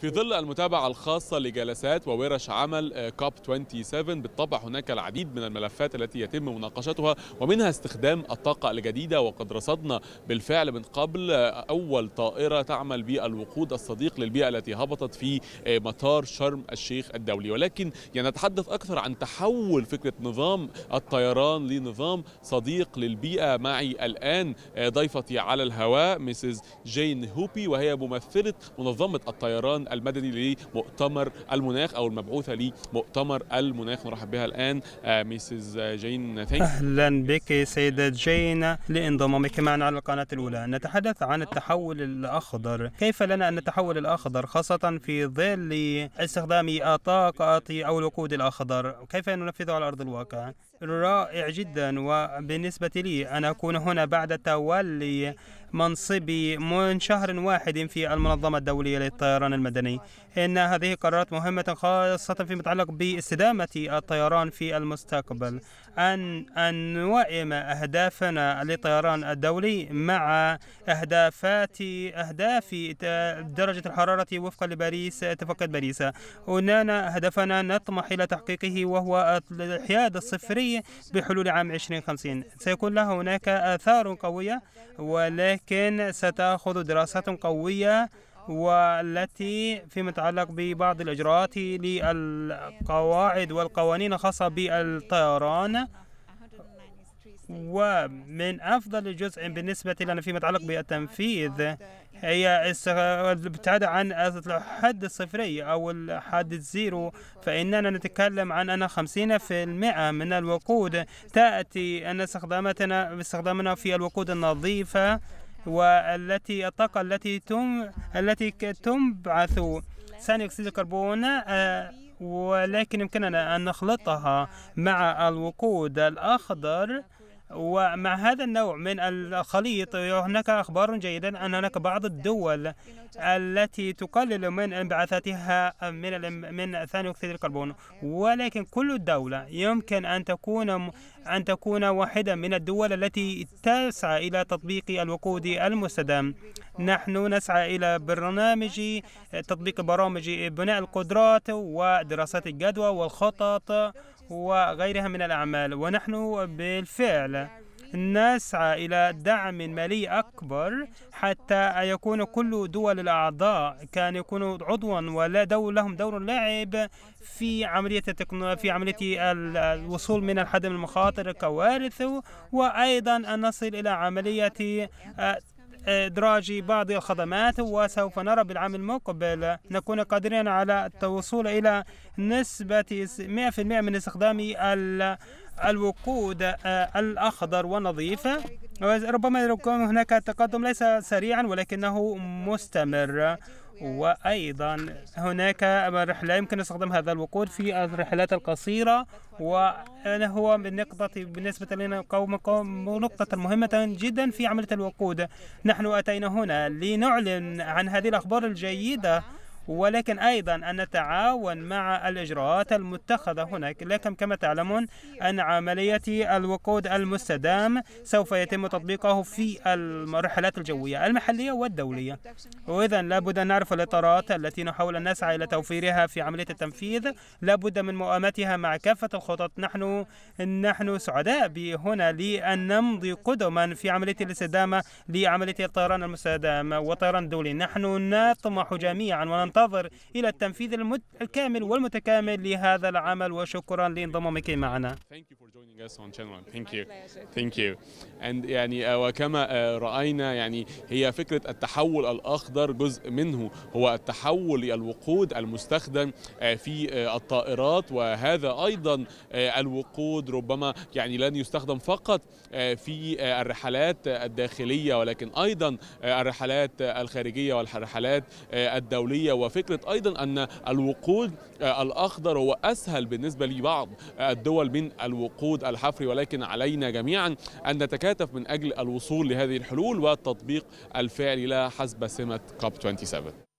في ظل المتابعة الخاصة لجلسات وورش عمل آه، كوب 27 بالطبع هناك العديد من الملفات التي يتم مناقشتها ومنها استخدام الطاقة الجديدة وقد رصدنا بالفعل من قبل آه، أول طائرة تعمل بالوقود الصديق للبيئة التي هبطت في آه، مطار شرم الشيخ الدولي ولكن نتحدث أكثر عن تحول فكرة نظام الطيران لنظام صديق للبيئة معي الآن ضيفتي على الهواء مسز جين هوبي وهي ممثلة منظمة الطيران المدني لمؤتمر المناخ او المبعوثه لمؤتمر المناخ نرحب بها الان آه، ميسز آه، جين ثانك اهلا بك سيده جين لانضمامك معنا على القناه الاولى نتحدث عن التحول الاخضر كيف لنا ان نتحول الاخضر خاصه في ظل استخدام الطاقه او الوقود الاخضر كيف ننفذه على ارض الواقع رائع جدا وبالنسبة لي أن أكون هنا بعد تولي منصبي من شهر واحد في المنظمة الدولية للطيران المدني إن هذه قرارات مهمة خاصة فيما يتعلق باستدامة الطيران في المستقبل أن أن نوائم أهدافنا للطيران الدولي مع أهدافات أهداف درجة الحرارة وفقا لباريس اتفاقية باريس هنا هدفنا نطمح إلى تحقيقه وهو الحياد الصفري النووي بحلول عام 2050 سيكون لها هناك آثار قوية ولكن ستأخذ دراسات قوية والتي فيما يتعلق ببعض الإجراءات للقواعد والقوانين الخاصة بالطيران ومن أفضل جزء بالنسبة لنا فيما يتعلق بالتنفيذ هي الابتعاد عن الحد الصفري أو الحد الزيرو فإننا نتكلم عن أن 50% من الوقود تأتي أن استخدامتنا استخدامنا في الوقود النظيفة والتي الطاقة التي تم التي تنبعث ثاني أكسيد الكربون آه، ولكن يمكننا أن نخلطها مع الوقود الأخضر ومع هذا النوع من الخليط هناك أخبار جيدة أن هناك بعض الدول التي تقلل من انبعاثاتها من من ثاني أكسيد الكربون ولكن كل دولة يمكن أن تكون أن تكون واحدة من الدول التي تسعى إلى تطبيق الوقود المستدام نحن نسعى إلى برنامج تطبيق برامج بناء القدرات ودراسات الجدوى والخطط وغيرها من الأعمال ونحن بالفعل نسعى إلى دعم مالي أكبر حتى يكون كل دول الأعضاء كان يكونوا عضوا ولا دول لهم دور لاعب في عملية التكنو... في عملية الوصول من الحد من المخاطر الكوارث وأيضا أن نصل إلى عملية آه، إدراج بعض الخدمات وسوف نرى بالعام المقبل نكون قادرين على التوصل إلى نسبة 100% من استخدام الوقود آه، الأخضر والنظيف ربما يكون هناك تقدم ليس سريعا ولكنه مستمر وأيضا هناك رحلة يمكن استخدام هذا الوقود في الرحلات القصيرة وهو بالنقطة بالنسبة لنا نقطة مهمة جدا في عملية الوقود نحن أتينا هنا لنعلن عن هذه الأخبار الجيدة ولكن أيضا أن نتعاون مع الإجراءات المتخذة هناك لكن كما تعلمون أن عملية الوقود المستدام سوف يتم تطبيقه في الرحلات الجوية المحلية والدولية وإذا لابد أن نعرف الإطارات التي نحاول أن نسعى إلى توفيرها في عملية التنفيذ لابد من مؤامتها مع كافة الخطط نحن نحن سعداء بهنا لأن نمضي قدما في عملية الاستدامة لعملية الطيران المستدام والطيران الدولي نحن نطمح جميعا وننتظر ننتظر إلى التنفيذ الكامل والمتكامل لهذا العمل وشكرا لانضمامك معنا joining us on channel Thank you. Thank you. And يعني آه، وكما آه، رأينا يعني هي فكرة التحول الأخضر جزء منه هو التحول للوقود المستخدم آه، في الطائرات وهذا أيضا الوقود ربما يعني لن يستخدم فقط في الرحلات الداخلية ولكن أيضا الرحلات الخارجية والرحلات الدولية وفكرة أيضا أن الوقود الأخضر هو أسهل بالنسبة لبعض الدول من الوقود وجود الحفري ولكن علينا جميعا أن نتكاتف من أجل الوصول لهذه الحلول والتطبيق الفعلي لها حسب سمة كاب 27